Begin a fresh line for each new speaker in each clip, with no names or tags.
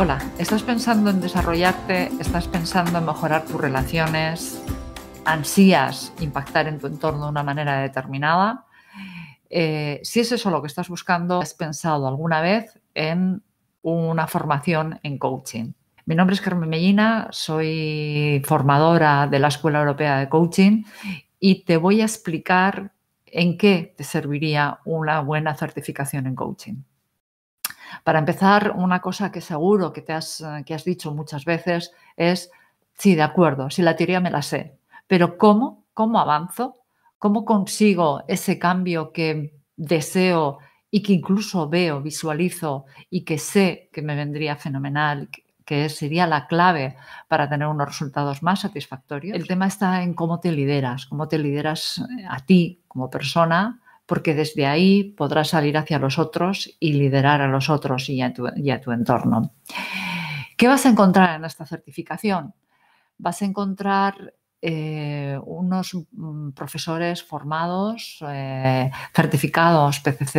Hola, ¿estás pensando en desarrollarte? ¿Estás pensando en mejorar tus relaciones? ¿Ansías impactar en tu entorno de una manera determinada? Eh, si es eso lo que estás buscando, ¿has pensado alguna vez en una formación en coaching? Mi nombre es Carmen Mellina, soy formadora de la Escuela Europea de Coaching y te voy a explicar en qué te serviría una buena certificación en coaching. Para empezar, una cosa que seguro que, has, eh, has dicho muchas veces es, sí, de acuerdo, si la teoría me la sé, pero ¿cómo? ¿Cómo avanzo? ¿Cómo consigo ese cambio que deseo y que incluso veo, visualizo y que sé que me vendría fenomenal, que sería la clave para tener unos resultados más satisfactorios? El tema está en cómo te lideras, cómo te lideras eh, a ti como persona, porque desde ahí podrás salir hacia los otros y liderar a los otros y a tu, entorno. ¿Qué vas a encontrar en esta certificación? Vas a encontrar eh, unos mm, profesores formados, eh, certificados PCC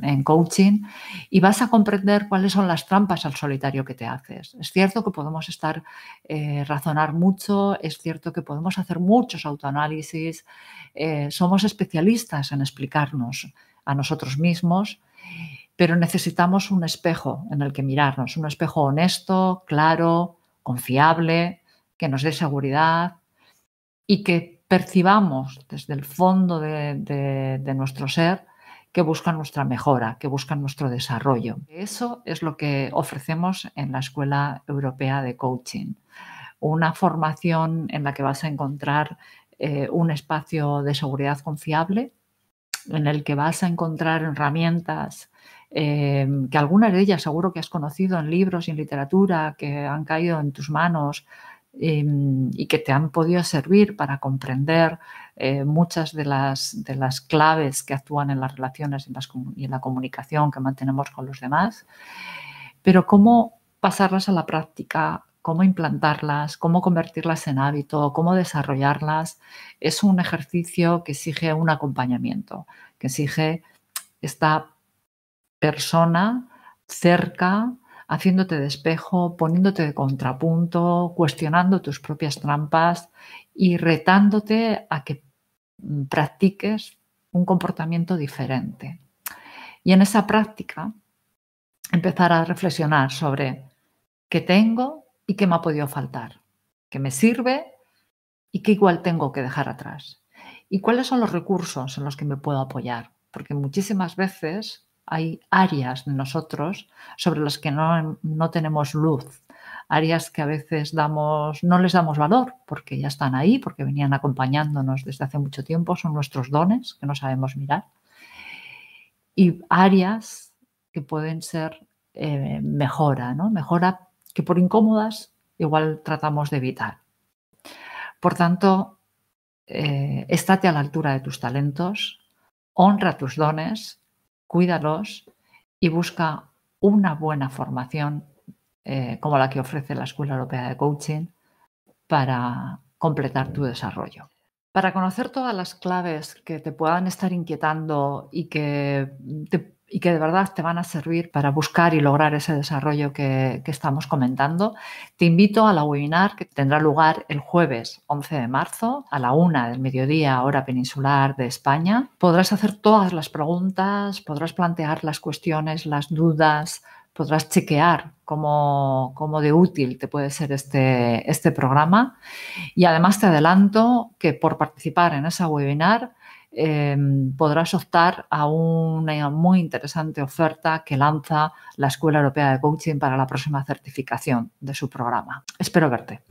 en, coaching, y vas a comprender cuáles son las trampas al solitario que te haces. Es cierto que podemos estar, eh, razonar mucho, es cierto que podemos hacer muchos autoanálisis, somos especialistas en explicarnos a nosotros mismos, pero necesitamos un espejo en el que mirarnos, un espejo honesto, claro, confiable, que nos dé seguridad y que percibamos desde el fondo de, nuestro ser que buscan nuestra mejora, que buscan nuestro desarrollo. Eso es lo que ofrecemos en la Escuela Europea de Coaching, una formación en la que vas a encontrar eh, un espacio de seguridad confiable, en el que vas a encontrar herramientas em, que algunas de ellas seguro que has conocido en libros y en literatura, que han caído en tus manos, Em, y que te han podido servir para comprender eh, muchas de las, claves que actúan en las relaciones en, y en la comunicación que mantenemos con los demás, pero cómo pasarlas a la práctica, cómo implantarlas, cómo convertirlas en hábito, cómo desarrollarlas, es un ejercicio que exige un acompañamiento, que exige esta persona cerca, haciéndote despejo, espejo, poniéndote de contrapunto, cuestionando tus propias trampas y retándote a que mm, practiques un comportamiento diferente. Y en esa práctica, empezar a reflexionar sobre qué tengo y qué me ha podido faltar, qué me sirve y qué igual tengo que dejar atrás. ¿Y cuáles son los recursos en los que me puedo apoyar? Porque muchísimas veces hay áreas de nosotros sobre las que no, tenemos luz, áreas que a veces damos, no les damos valor porque ya están ahí, porque venían acompañándonos desde hace mucho tiempo, son nuestros dones que no sabemos mirar, y áreas que pueden ser eh, mejora, ¿no? Mejora que por incómodas igual tratamos de evitar. Por tanto, eh, estate a la altura de tus talentos, honra tus dones cuídalos y busca una buena formación eh, como la que ofrece la Escuela Europea de Coaching para completar tu desarrollo. Para conocer todas las claves que te puedan estar inquietando y que te y que de verdad te van a servir para buscar y lograr ese desarrollo que, estamos comentando, te invito a la webinar que tendrá lugar el jueves 11 de marzo a la una del mediodía, hora peninsular de España. Podrás hacer todas las preguntas, podrás plantear las cuestiones, las dudas, podrás chequear cómo, de útil te puede ser este, este programa. Y además te adelanto que por participar en esa webinar, Em, podrás optar a una muy interesante oferta que lanza la Escuela Europea de Coaching para la próxima certificación de su programa. Espero verte.